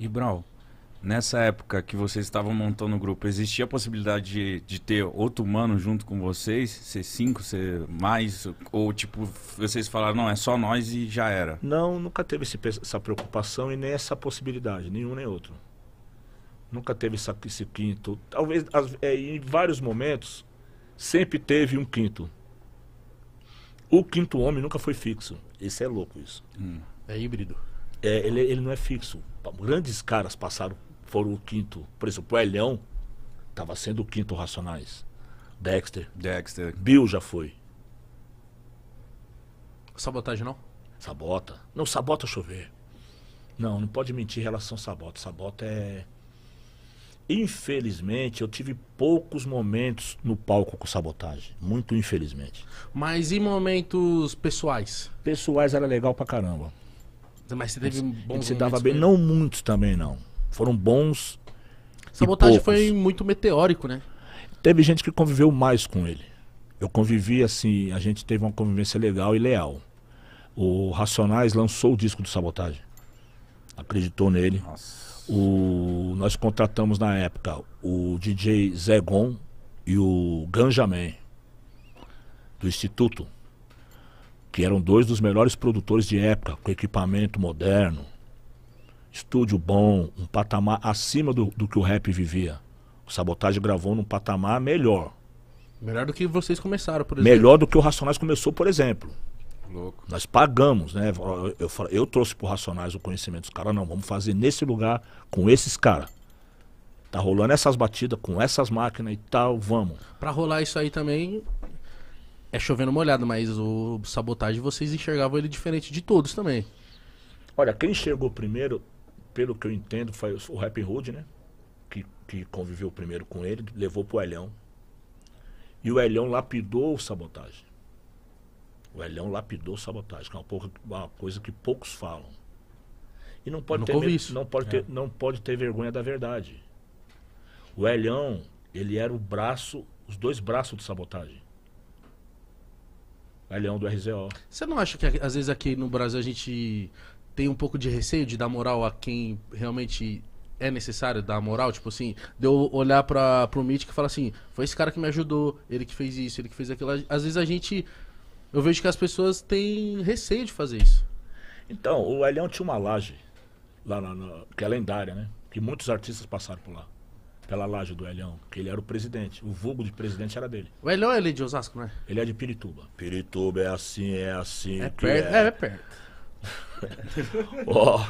E Brau, nessa época que vocês estavam montando o grupo, existia a possibilidade de, de ter outro humano junto com vocês? Ser cinco, ser mais? Ou tipo, vocês falaram, não, é só nós e já era? Não, nunca teve esse, essa preocupação e nem essa possibilidade, nenhum nem outro. Nunca teve essa, esse quinto. Talvez as, é, em vários momentos sempre teve um quinto. O quinto homem nunca foi fixo. Isso é louco isso. Hum. É híbrido é, ele, ele não é fixo. Grandes caras passaram, foram o quinto. Por exemplo, o Elhão estava sendo o quinto Racionais. Dexter. Dexter. Bill já foi. Sabotagem não? Sabota. Não, sabota chover. Não, não pode mentir em relação a sabota. Sabota é. Infelizmente, eu tive poucos momentos no palco com sabotagem. Muito infelizmente. Mas e momentos pessoais? Pessoais era legal pra caramba. Mas você teve bons se dava bem, não muitos também não. Foram bons. Sabotagem foi muito meteórico, né? Teve gente que conviveu mais com ele. Eu convivi assim, a gente teve uma convivência legal e leal. O Racionais lançou o disco do Sabotagem. Acreditou nele. Nossa. O, nós contratamos na época o DJ Zegon e o Ganjamin do Instituto que eram dois dos melhores produtores de época, com equipamento moderno, estúdio bom, um patamar acima do, do que o rap vivia. O Sabotagem gravou num patamar melhor. Melhor do que vocês começaram, por exemplo. Melhor do que o Racionais começou, por exemplo. Louco. Nós pagamos, né? Eu, eu, eu trouxe pro Racionais o conhecimento dos caras, não, vamos fazer nesse lugar, com esses caras. Tá rolando essas batidas com essas máquinas e tal, vamos. Pra rolar isso aí também, é chovendo molhado, mas o sabotagem vocês enxergavam ele diferente de todos também. Olha, quem chegou primeiro, pelo que eu entendo, foi o Rap Hood, né? Que, que conviveu primeiro com ele, levou pro Elhão. E o Elhão lapidou o sabotagem. O Elhão lapidou o sabotagem, que é uma, pouca, uma coisa que poucos falam. E não pode, ter, não pode, ter, é. não pode ter vergonha da verdade. O Elhão, ele era o braço, os dois braços do sabotagem. Galeão do RZO. Você não acha que às vezes aqui no Brasil a gente tem um pouco de receio de dar moral a quem realmente é necessário dar moral? Tipo assim, de eu olhar para pro Mítico e falar assim, foi esse cara que me ajudou, ele que fez isso, ele que fez aquilo. Às vezes a gente. Eu vejo que as pessoas têm receio de fazer isso. Então, o Elião tinha uma laje lá na, na, que é lendária, né? Que muitos artistas passaram por lá pela laje do Elhão, que ele era o presidente. O vulgo de presidente era dele. O Elhão é ele de Osasco, né? Ele é de Pirituba. Pirituba é assim, é assim. É perto, é, é, é perto. Ó,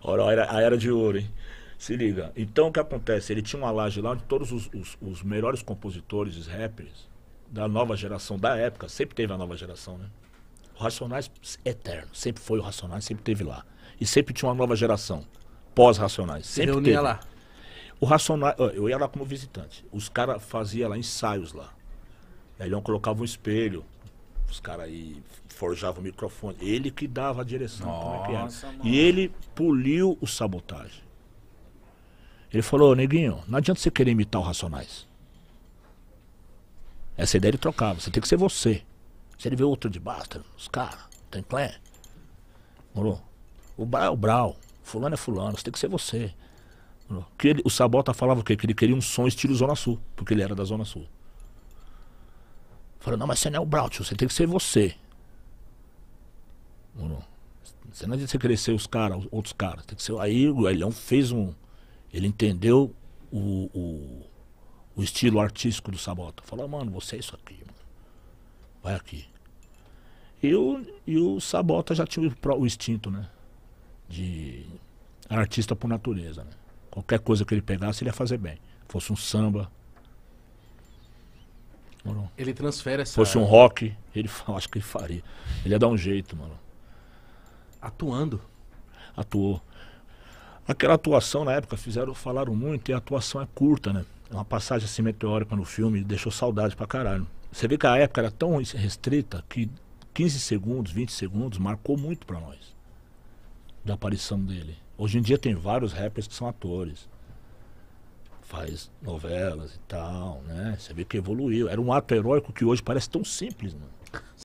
oh, a, era, a era de ouro, hein? Se liga. Então o que acontece? Ele tinha uma laje lá onde todos os, os, os melhores compositores, os rappers, da nova geração, da época, sempre teve a nova geração, né? O Racionais eterno, sempre foi o Racionais, sempre teve lá. E sempre tinha uma nova geração, pós-Racionais. Sempre Se reunia teve. lá. O Racionais, eu ia lá como visitante. Os caras faziam lá ensaios lá. Aí ele colocava um espelho. Os caras aí forjavam o microfone. Ele que dava a direção. É Nossa, é e ele puliu o sabotagem. Ele falou, neguinho, não adianta você querer imitar o Racionais. Essa ideia ele trocava. Você tem que ser você. Se ele vê outro de basta, os caras, tem clã. Morou? O Brau é o Brau. Fulano é fulano. Você tem que ser você. Que ele, o Sabota falava o quê? Que ele queria um som estilo Zona Sul, porque ele era da Zona Sul. Falou, não, mas você não é o Brautio, você tem que ser você. Você não adianta você querer ser os caras, outros caras. Tem que ser... Aí o Elhão fez um. Ele entendeu o, o, o estilo artístico do Sabota. Falou, ah, mano, você é isso aqui, mano. Vai aqui. E o, e o Sabota já tinha o, o instinto, né? De artista por natureza, né? Qualquer coisa que ele pegasse, ele ia fazer bem. Fosse um samba. Mano. Ele transfere essa. Fosse um rock, ele acho que ele faria. Ele ia dar um jeito, mano. Atuando. Atuou. Aquela atuação na época fizeram, falaram muito e a atuação é curta, né? É uma passagem assim meteórica no filme, deixou saudade pra caralho. Você vê que a época era tão restrita que 15 segundos, 20 segundos marcou muito para nós da aparição dele. Hoje em dia tem vários rappers que são atores. Faz novelas e tal, né? Você vê que evoluiu. Era um ato heróico que hoje parece tão simples, mano.